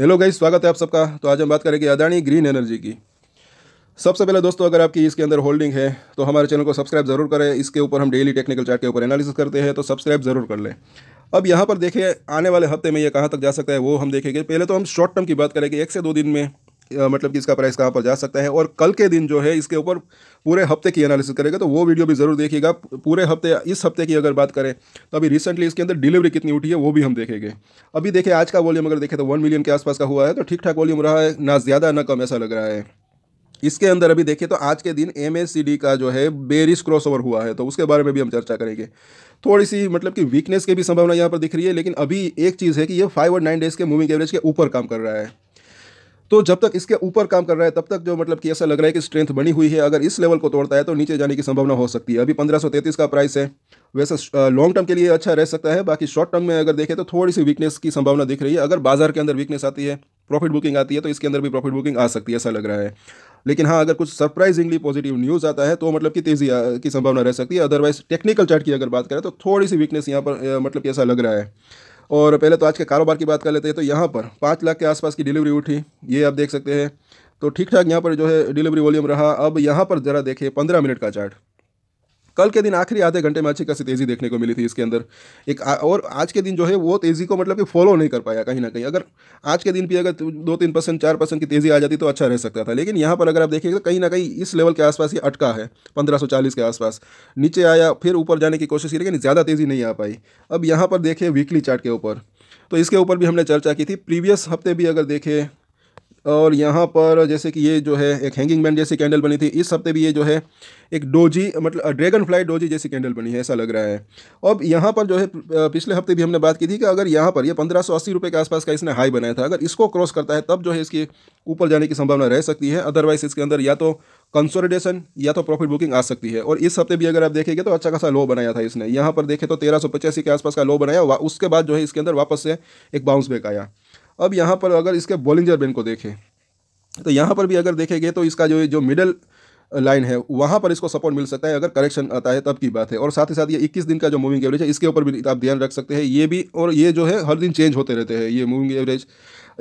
hello guys स्वागत है आप सबका तो आज हम बात करेंगे अदानी ग्रीन एनर्जी की सबसे पहले दोस्तों अगर आपकी इसके अंदर होल्डिंग है तो हमारे चैनल को सब्सक्राइब जरूर करें इसके ऊपर हम डेली टेक्निकल चार्ट के ऊपर एनालिसिस करते हैं तो सब्सक्राइब जरूर कर लें अब यहाँ पर देखिए आने वाले हफ्ते में ये कहाँ तक जा सकता है वो हम देखेंगे पहले तो हम शॉर्ट टर्म की बात करेंगे एक से दो दिन में मतलब कि इसका प्राइस कहाँ पर जा सकता है और कल के दिन जो है इसके ऊपर पूरे हफ्ते की एनालिसिस करेगा तो वो वीडियो भी ज़रूर देखिएगा पूरे हफ्ते इस हफ्ते की अगर बात करें तो अभी रिसेंटली इसके अंदर डिलीवरी कितनी उठी है वो भी हम देखेंगे अभी देखें आज का वॉल्यूम अगर देखें तो वन मिलियन के आसपास का हुआ है तो ठीक ठाक वॉल्यूम रहा है ना ज़्यादा ना कम ऐसा लग रहा है इसके अंदर अभी देखिए तो आज के दिन एम का जो है बेरिस क्रॉसओवर हुआ है तो उसके बारे में भी हम चर्चा करेंगे थोड़ी सी मतलब कि वीकनेस की भी संभावना यहाँ पर दिख रही है लेकिन अभी एक चीज़ है कि ये फाइव और नाइन डेज़ के मूविंग एवरेज के ऊपर काम कर रहा है तो जब तक इसके ऊपर काम कर रहा है तब तक जो मतलब कि ऐसा लग रहा है कि स्ट्रेंथ बनी हुई है अगर इस लेवल को तोड़ता है तो नीचे जाने की संभावना हो सकती है अभी पंद्रह का प्राइस है वैसे लॉन्ग टर्म के लिए अच्छा रह सकता है बाकी शॉर्ट टर्म में अगर देखें तो थोड़ी सी वीकनेस की संभावना दिख रही है अगर बाजार के अंदर वीकनेस आती है प्रॉफिट बुकिंग आती है तो इसके अंदर भी प्रॉफिट बुकिंग आ सकती है ऐसा लग रहा है लेकिन हाँ अगर कुछ सरप्राइजिंगली पॉजिटिव न्यूज़ आता है तो मतलब कि तेज़ी की संभावना रह सकती है अदरवाइज टेक्निकल चार्ट की अगर बात करें तो थोड़ी सी वीकनेस यहाँ पर मतलब कि ऐसा लग रहा है और पहले तो आज के कारोबार की बात कर लेते हैं तो यहाँ पर पाँच लाख के आसपास की डिलीवरी उठी ये आप देख सकते हैं तो ठीक ठाक यहाँ पर जो है डिलीवरी वॉल्यूम रहा अब यहाँ पर ज़रा देखें पंद्रह मिनट का चार्ट कल के दिन आखिरी आधे घंटे में अच्छी खासी तेज़ी देखने को मिली थी इसके अंदर एक आ, और आज के दिन जो है वो तेज़ी को मतलब कि फॉलो नहीं कर पाया कहीं ना कहीं अगर आज के दिन भी अगर दो तीन परसेंट चार परसेंट की तेज़ी आ जाती तो अच्छा रह सकता था लेकिन यहाँ पर अगर आप देखिए तो कहीं ना कहीं इस लेवल के आसपास ही अटका है पंद्रह के आसपास नीचे आया फिर ऊपर जाने की कोशिश की लेकिन ज़्यादा तेज़ी नहीं आ पाई अब यहाँ पर देखें वीकली चार्ट के ऊपर तो इसके ऊपर भी हमने चर्चा की थी प्रीवियस हफ्ते भी अगर देखें और यहाँ पर जैसे कि ये जो है एक हैंगिंग मैन जैसी कैंडल बनी थी इस हफ्ते भी ये जो है एक डोजी मतलब ड्रैगन फ्लाई डोजी जैसी कैंडल बनी है ऐसा लग रहा है अब यहाँ पर जो है पिछले हफ्ते भी हमने बात की थी कि अगर यहाँ पर ये पंद्रह सौ अस्सी रुपये के आसपास का इसने हाई बनाया था अगर इसको क्रॉस करता है तब जो है इसकी ऊपर जाने की संभावना रह सकती है अदरवाइज इसके अंदर या तो कंसोलिडेशन या तो प्रॉफिट बुकिंग आ सकती है और इस हफ्ते भी अगर आप देखेंगे तो अच्छा खासा लो बनाया था इसने यहाँ पर देखें तो तेरह सौ पचासी के आसपास का लो बनाया उसके बाद जो है इसके अंदर वापस से एक बाउंस बैक आया अब यहाँ पर अगर इसके बॉलिंजर बेन को देखें तो यहाँ पर भी अगर देखेंगे तो इसका जो जो मिडल लाइन है वहाँ पर इसको सपोर्ट मिल सकता है अगर करेक्शन आता है तब की बात है और साथ ही साथ ये 21 दिन का जो मूविंग एवरेज है इसके ऊपर भी आप ध्यान रख सकते हैं ये भी और ये जो है हर दिन चेंज होते रहते हैं ये मूविंग एवरेज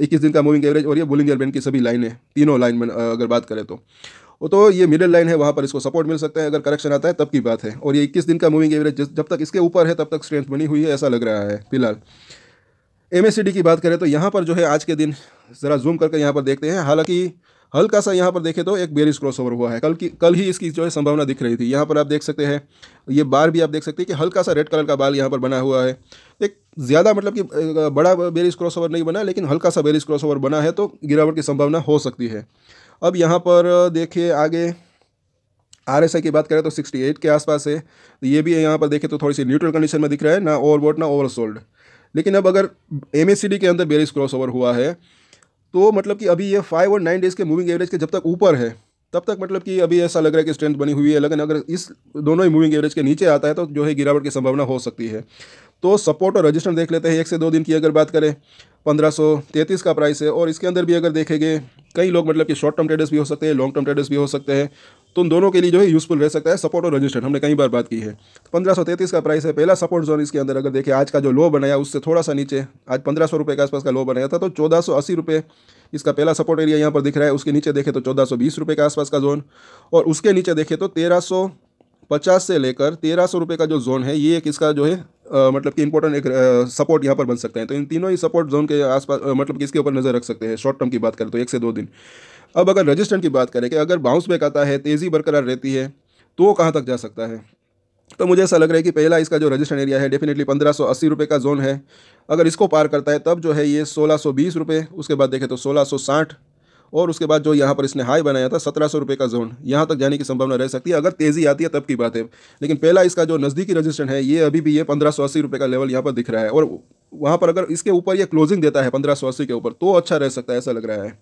21 दिन का मूविंग एवरेज और ये बुलिंग एयरबैंड की सभी लाइनें तीनों लाइन में अगर बात करें तो तो ये मिडिल लाइन है वहाँ पर इसको सपोर्ट मिल सकता है अगर करेक्शन आता है तब की बात है और ये इक्कीस दिन का मूविंग एवरेज जब तक इसके ऊपर है तब तक स्ट्रेंथ बनी हुई है ऐसा लग रहा है फिलहाल एम की बात करें तो यहाँ पर जो है आज के दिन ज़रा जूम करके यहाँ पर देखते हैं हालांकि हल्का सा यहाँ पर देखें तो एक बेरिस क्रॉसओवर हुआ है कल की कल ही इसकी जो है संभावना दिख रही थी यहाँ पर आप देख सकते हैं ये बार भी आप देख सकते हैं कि हल्का सा रेड कलर का बाल यहाँ पर बना हुआ है एक ज़्यादा मतलब कि बड़ा बेरिस ओवर नहीं बना लेकिन हल्का सा बेरिस ओवर बना है तो गिरावट की संभावना हो सकती है अब यहाँ पर देखिए आगे आर की बात करें तो सिक्सटी के आसपास है ये भी यहाँ पर देखें तो थोड़ी सी न्यूट्रल कंडीशन में दिख रहा है ना ओवर ना ओवर लेकिन अब अगर एम के अंदर बेरिस क्रॉस ओवर हुआ है तो मतलब कि अभी ये फाइव और नाइन डेज़ के मूविंग एवरेज के जब तक ऊपर है तब तक मतलब कि अभी ऐसा लग रहा है कि स्ट्रेंथ बनी हुई है लेकिन अगर इस दोनों ही मूविंग एवरेज के नीचे आता है तो जो है गिरावट की संभावना हो सकती है तो सपोर्ट और रजिस्टर देख लेते हैं एक से दो दिन की अगर बात करें पंद्रह सौ का प्राइस है और इसके अंदर भी अगर देखेंगे कई लोग मतलब कि शॉर्ट टर्म ट्रेडर्स भी हो सकते हैं लॉन्ग टर्म ट्रेडर्स भी हो सकते हैं तो उन दोनों के लिए जो है यूजफुल रह सकता है सपोर्ट और रजिस्टर हमने कई बार बात की है पंद्रह सौ का प्राइस है पहला सपोर्ट जोन इसके अंदर अगर देखें आज का जो लो बनाया उससे थोड़ा सा नीचे आज पंद्रह सौ रुपये के आसपास का लो बनाया था तो चौदह सौ अस्सी रुपये इसका पहला सपोर्ट एरिया यहाँ पर दिख रहा है उसके नीचे देखें तो चौदह सौ बीस रुपये के आसपास का जोन और उसके नीचे देखें तो तेरह सौ पचास से लेकर तेरह सौ रुपये का जो जोन है ये एक इसका जो है आ, मतलब कि इंपॉर्टेंट एक सपोर्ट यहाँ पर बन सकते हैं तो इन तीनों ही सपोर्ट जोन के आसपास मतलब कि इसके ऊपर नज़र रख सकते हैं शॉर्ट टर्म की बात करें तो एक से दो दिन अब अगर रजिस्टेंट की बात करें कि अगर बाउंस बैक आता है तेज़ी बरकरार रहती है तो वो कहाँ तक जा सकता है तो मुझे ऐसा लग रहा है कि पहला इसका जो रजिस्टर्ड एरिया है डेफिनेटली पंद्रह सौ अस्सी रुपये का जोन है अगर इसको पार करता है तब जो है ये सोलह सौ बीस रुपये उसके बाद देखें तो सोलह सौ साठ और उसके बाद जो यहाँ पर इसने हाई बनाया था सत्रह सौ का जोन यहाँ तक जाने की संभावना रह सकती है अगर तेज़ी आती है तब की बात है लेकिन पहला इसका जो नज़दीकी रजिस्टेंट है ये अभी भी ये पंद्रह सौ अस्सी रुपये का लेवल यहाँ पर दिख रहा है और वहाँ पर अगर इसके ऊपर ये क्लोजिंग देता है पंद्रह सौ अस्सी के ऊपर तो अच्छा रह सकता है ऐसा लग रहा है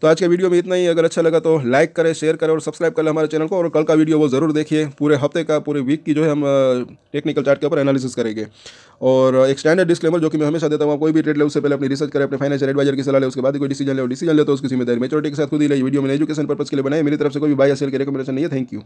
तो आज के वीडियो में इतना ही अगर अच्छा लगा तो लाइक करें शेयर करें और सब्सक्राइब करें हमारे चैनल को और कल का वीडियो वो ज़रूर देखिए पूरे हफ्ते का पूरे वीक की जो है हम टेक्निकल चार्ट के ऊपर एनालिसिस करेंगे और एक स्टैंडर्ड डिस्क्लेमर जो कि मैं हमेशा देता हूँ कोई भी ट्रेड ले उससे पहले अपनी रिसर्च करें अपने फाइनेंशियल एडवाइजर की सलाह ले उसके बाद कोई डिसीजन ले डिसीजन ले तो उसकी जिम्मेदारी मेचोरिटी के साथ खुद ही ले वीडियो में एजुकेशन पर्पस के लिए बनाए मेरी तरफ से कोई बाय सेल की रिकमेंडेशन नहीं है थैंक यू